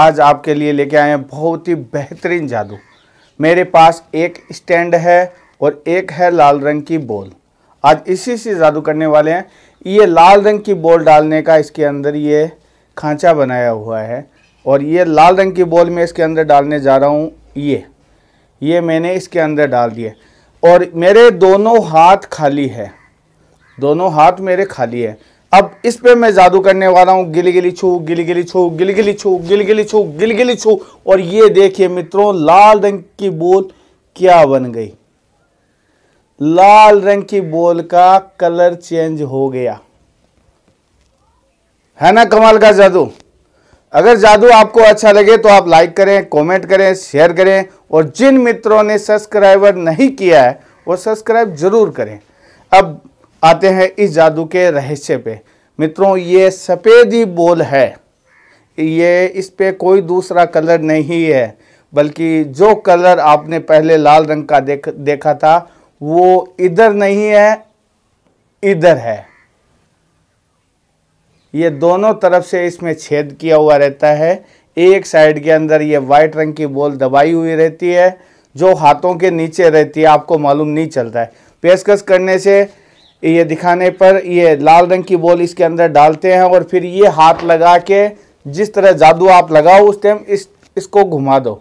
आज आपके लिए लेके आए हैं बहुत ही बेहतरीन जादू मेरे पास एक स्टैंड है और एक है लाल रंग की बॉल आज इसी से जादू करने वाले हैं ये लाल रंग की बॉल डालने का इसके अंदर ये खांचा बनाया हुआ है और ये लाल रंग की बॉल मैं इसके अंदर डालने जा रहा हूँ ये ये मैंने इसके अंदर डाल दिए और मेरे दोनों हाथ खाली है दोनों हाथ मेरे खाली है अब इस पे मैं जादू करने वाला हूं गिली गिली छू गिली गिली छू गिली गिली छू गिली गिली छू गिली गिली छू और ये देखिए मित्रों लाल रंग की बोल क्या बन गई लाल रंग की बोल का कलर चेंज हो गया है ना कमाल का जादू अगर जादू आपको अच्छा लगे तो आप लाइक करें कमेंट करें शेयर करें और जिन मित्रों ने सब्सक्राइबर नहीं किया है वो सब्सक्राइब जरूर करें अब आते हैं इस जादू के रहस्य पे मित्रों ये सफ़ेदी बोल है ये इस पर कोई दूसरा कलर नहीं है बल्कि जो कलर आपने पहले लाल रंग का देख देखा था वो इधर नहीं है इधर है ये दोनों तरफ से इसमें छेद किया हुआ रहता है एक साइड के अंदर ये वाइट रंग की बोल दबाई हुई रहती है जो हाथों के नीचे रहती है आपको मालूम नहीं चलता है पेशकश करने से ये दिखाने पर ये लाल रंग की बॉल इसके अंदर डालते हैं और फिर ये हाथ लगा के जिस तरह जादू आप लगाओ उस टाइम इस इसको घुमा दो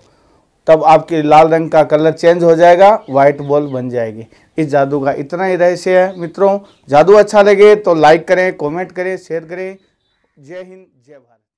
तब आपके लाल रंग का कलर चेंज हो जाएगा वाइट बॉल बन जाएगी इस जादू का इतना ही रहस्य है मित्रों जादू अच्छा लगे तो लाइक करें कमेंट करें शेयर करें जय हिंद जय भारत